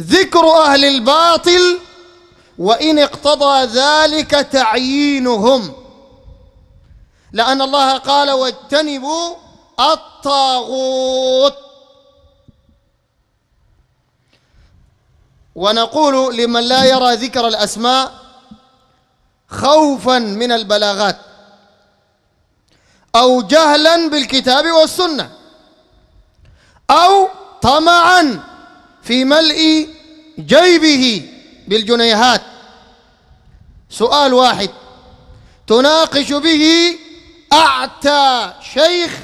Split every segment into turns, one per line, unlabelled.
ذكر أهل الباطل وإن اقتضى ذلك تعيينهم لأن الله قال واجتنبوا الطاغوت ونقول لمن لا يرى ذكر الأسماء خوفا من البلاغات أو جهلا بالكتاب والسنة أو طمعا في ملء جيبه بالجنيهات سؤال واحد تناقش به أعتى شيخ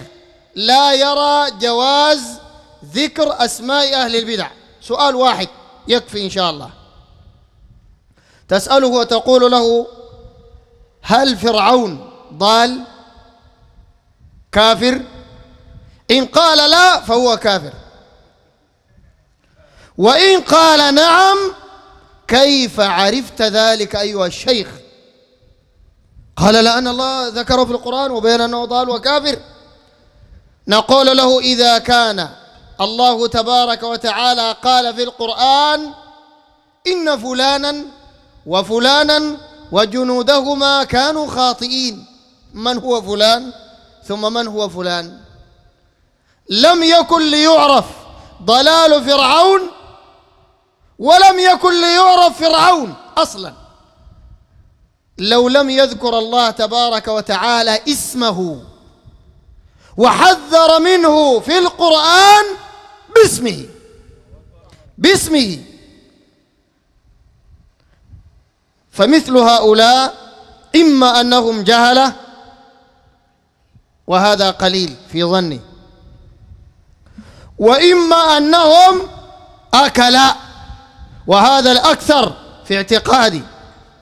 لا يرى جواز ذكر أسماء أهل البدع سؤال واحد يكفي إن شاء الله تسأله وتقول له هل فرعون ضال كافر إن قال لا فهو كافر وإن قال نعم كيف عرفت ذلك أيها الشيخ قال لأن الله ذكره في القرآن وبين أنه ضال وكافر نقول له إذا كان الله تبارك وتعالى قال في القرآن إن فلانا وفلانا وجنودهما كانوا خاطئين من هو فلان ثم من هو فلان لم يكن ليعرف ضلال فرعون ولم يكن ليعرف فرعون اصلا لو لم يذكر الله تبارك وتعالى اسمه وحذر منه في القران باسمه باسمه فمثل هؤلاء اما انهم جهله وهذا قليل في ظني واما انهم اكلاء وهذا الأكثر في اعتقادي